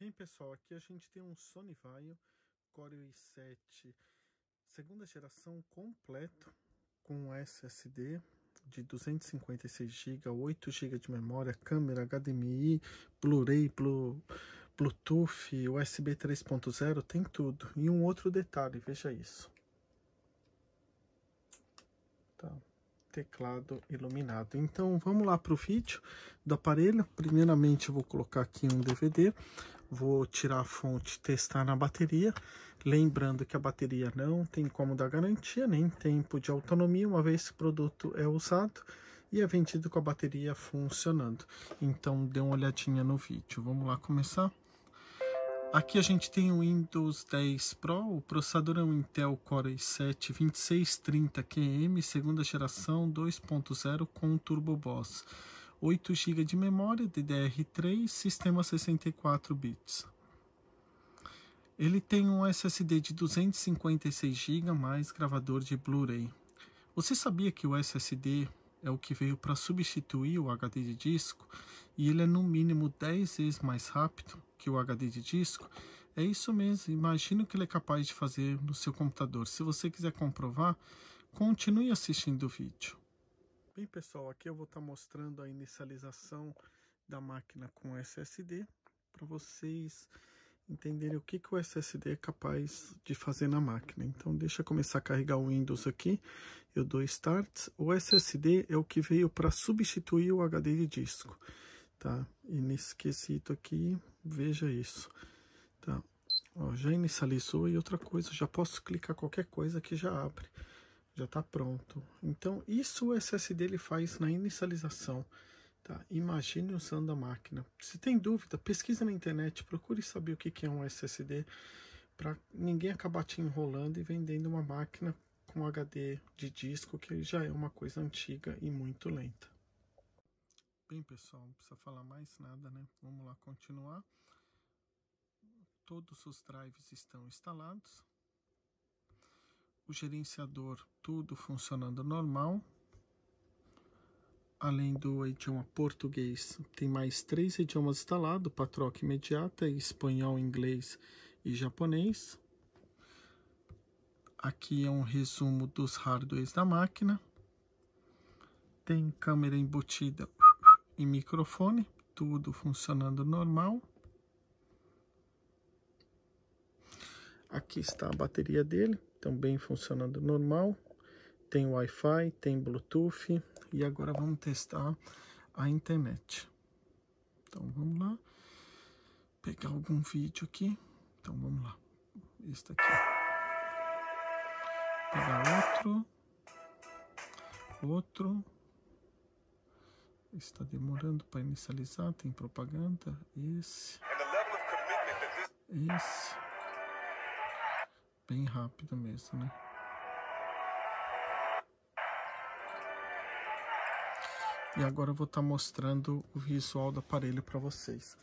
Bem, pessoal, aqui a gente tem um Sony Vaio Core i7 segunda geração completo com SSD de 256 GB, 8 GB de memória, câmera HDMI, Blu-ray, Blu, Bluetooth, USB 3.0, tem tudo. E um outro detalhe, veja isso. Tá. Teclado iluminado. Então vamos lá para o vídeo do aparelho. Primeiramente eu vou colocar aqui um DVD. Vou tirar a fonte testar na bateria. Lembrando que a bateria não tem como dar garantia, nem tempo de autonomia, uma vez que o produto é usado e é vendido com a bateria funcionando. Então dê uma olhadinha no vídeo. Vamos lá começar? Aqui a gente tem o Windows 10 Pro, o processador é um Intel Core i7 2630 QM, segunda geração 2.0 com Turbo Boss. 8 GB de memória DDR3, sistema 64 bits. Ele tem um SSD de 256 GB mais gravador de Blu-ray. Você sabia que o SSD é o que veio para substituir o HD de disco e ele é no mínimo 10 vezes mais rápido que o HD de disco? É isso mesmo, o que ele é capaz de fazer no seu computador. Se você quiser comprovar, continue assistindo o vídeo. Bem pessoal, aqui eu vou estar tá mostrando a inicialização da máquina com SSD para vocês entenderem o que, que o SSD é capaz de fazer na máquina. Então deixa eu começar a carregar o Windows aqui, eu dou Start. O SSD é o que veio para substituir o HD de disco, tá? E nesse quesito aqui, veja isso, tá? Ó, já inicializou e outra coisa, já posso clicar qualquer coisa que já abre já está pronto. Então, isso o SSD ele faz na inicialização. Tá? Imagine usando a máquina. Se tem dúvida, pesquisa na internet, procure saber o que, que é um SSD, para ninguém acabar te enrolando e vendendo uma máquina com HD de disco, que já é uma coisa antiga e muito lenta. Bem, pessoal, não precisa falar mais nada, né? Vamos lá continuar. Todos os drives estão instalados o gerenciador tudo funcionando normal. Além do idioma português, tem mais três idiomas instalados para imediata, espanhol, inglês e japonês. Aqui é um resumo dos hardwares da máquina. Tem câmera embutida e microfone, tudo funcionando normal. Aqui está a bateria dele, também então funcionando normal. Tem Wi-Fi, tem Bluetooth. E agora vamos testar a internet. Então vamos lá. Pegar algum vídeo aqui. Então vamos lá. Este aqui. Pegar outro. Outro. Está demorando para inicializar. Tem propaganda. Esse. Esse bem rápido mesmo, né? E agora eu vou estar tá mostrando o visual do aparelho para vocês.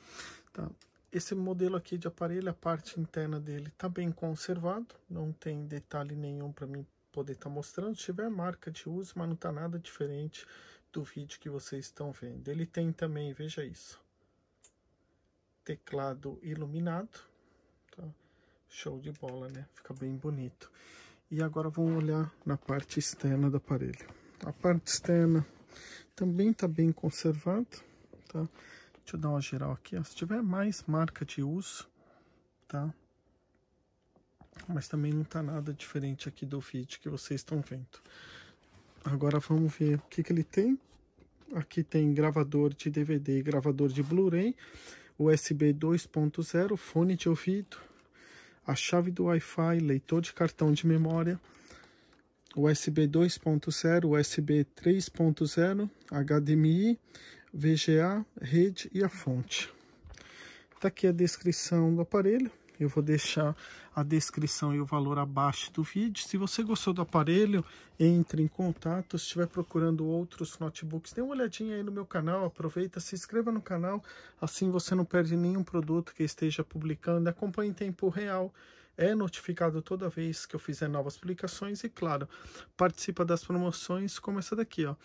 Tá? Esse modelo aqui de aparelho, a parte interna dele está bem conservado, não tem detalhe nenhum para mim poder estar tá mostrando. tiver marca de uso, mas não está nada diferente do vídeo que vocês estão vendo. Ele tem também, veja isso, teclado iluminado, tá? Show de bola, né? Fica bem bonito. E agora vamos olhar na parte externa do aparelho. A parte externa também está bem conservada, tá? Deixa eu dar uma geral aqui, ó. Se tiver mais marca de uso, tá? Mas também não está nada diferente aqui do Fit que vocês estão vendo. Agora vamos ver o que, que ele tem. Aqui tem gravador de DVD e gravador de Blu-ray, USB 2.0, fone de ouvido, a chave do Wi-Fi, leitor de cartão de memória, USB 2.0, USB 3.0, HDMI, VGA, rede e a fonte. Está aqui a descrição do aparelho. Eu vou deixar a descrição e o valor abaixo do vídeo. Se você gostou do aparelho, entre em contato. Se estiver procurando outros notebooks, dê uma olhadinha aí no meu canal. Aproveita, se inscreva no canal. Assim você não perde nenhum produto que esteja publicando. Acompanhe em tempo real. É notificado toda vez que eu fizer novas publicações. E claro, participa das promoções como essa daqui, ó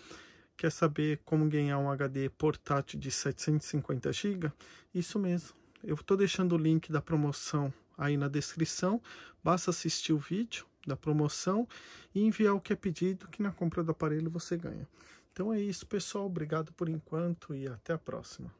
quer saber como ganhar um HD portátil de 750 GB? Isso mesmo, eu estou deixando o link da promoção aí na descrição. Basta assistir o vídeo da promoção e enviar o que é pedido, que na compra do aparelho você ganha. Então é isso, pessoal. Obrigado por enquanto e até a próxima.